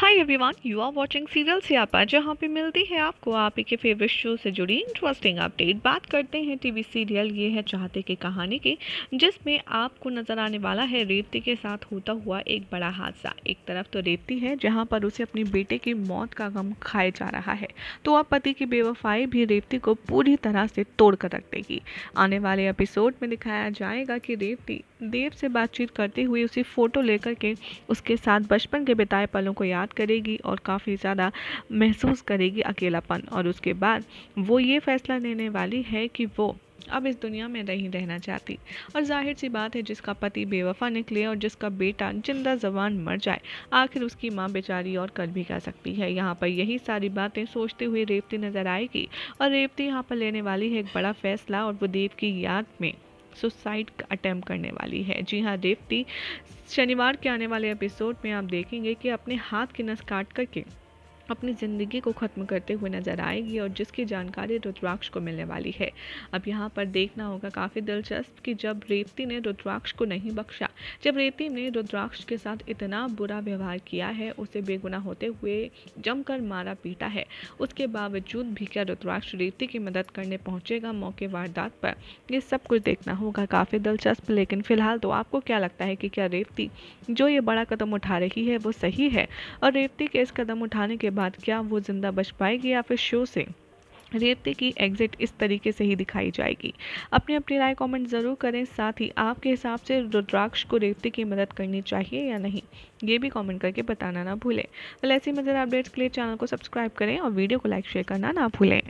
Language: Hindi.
hi everyone you are watching serial आप जहाँ पे मिलती है आपको आप ही के फेवरेट शो से जुड़ी इंटरेस्टिंग अपडेट बात करते हैं टीवी सीरियल ये है चाहते की कहानी की जिसमें आपको नज़र आने वाला है रेवती के साथ होता हुआ एक बड़ा हादसा एक तरफ तो रेवती है जहाँ पर उसे अपने बेटे की मौत का गम खाए जा रहा है तो अब पति की बेवफाई भी रेवती को पूरी तरह से तोड़ कर रख देगी आने वाले एपिसोड में दिखाया जाएगा कि रेवती देव से बातचीत करते हुए उसी फ़ोटो लेकर के उसके साथ बचपन के बिताए पलों को याद करेगी और काफ़ी ज़्यादा महसूस करेगी अकेलापन और उसके बाद वो ये फैसला लेने वाली है कि वो अब इस दुनिया में नहीं रहना चाहती और जाहिर सी बात है जिसका पति बेवफा निकले और जिसका बेटा जिंदा जवान मर जाए आखिर उसकी माँ बेचारी और कर भी कर सकती है यहाँ पर यही सारी बातें सोचते हुए रेवती नजर आएगी और रेवती यहाँ पर लेने वाली है एक बड़ा फैसला और वो देव की याद में सुसाइड अटैम्प्ट करने वाली है जी हाँ देवती शनिवार के आने वाले एपिसोड में आप देखेंगे कि अपने हाथ की नस काट करके अपनी ज़िंदगी को ख़त्म करते हुए नज़र आएगी और जिसकी जानकारी रुद्राक्ष को मिलने वाली है अब यहाँ पर देखना होगा काफ़ी दिलचस्प कि जब रेवती ने रुद्राक्ष को नहीं बख्शा जब रेवती ने रुद्राक्ष के साथ इतना बुरा व्यवहार किया है उसे बेगुना होते हुए जमकर मारा पीटा है उसके बावजूद भी क्या रुद्राक्ष रेवती की मदद करने पहुँचेगा मौके वारदात पर ये सब कुछ देखना होगा काफ़ी दिलचस्प लेकिन फ़िलहाल तो आपको क्या लगता है कि क्या रेवती जो ये बड़ा कदम उठा रही है वो सही है और रेवती के इस कदम उठाने के बाद क्या वो ज़िंदा बच पाएगी या फिर शो से रेवती की एग्ज़िट इस तरीके से ही दिखाई जाएगी अपनी अपनी राय कमेंट ज़रूर करें साथ ही आपके हिसाब से रुद्राक्ष को रेवती की मदद करनी चाहिए या नहीं ये भी कमेंट करके बताना ना भूलें तो ऐसी मजर अपडेट्स के लिए चैनल को सब्सक्राइब करें और वीडियो को लाइक शेयर करना ना भूलें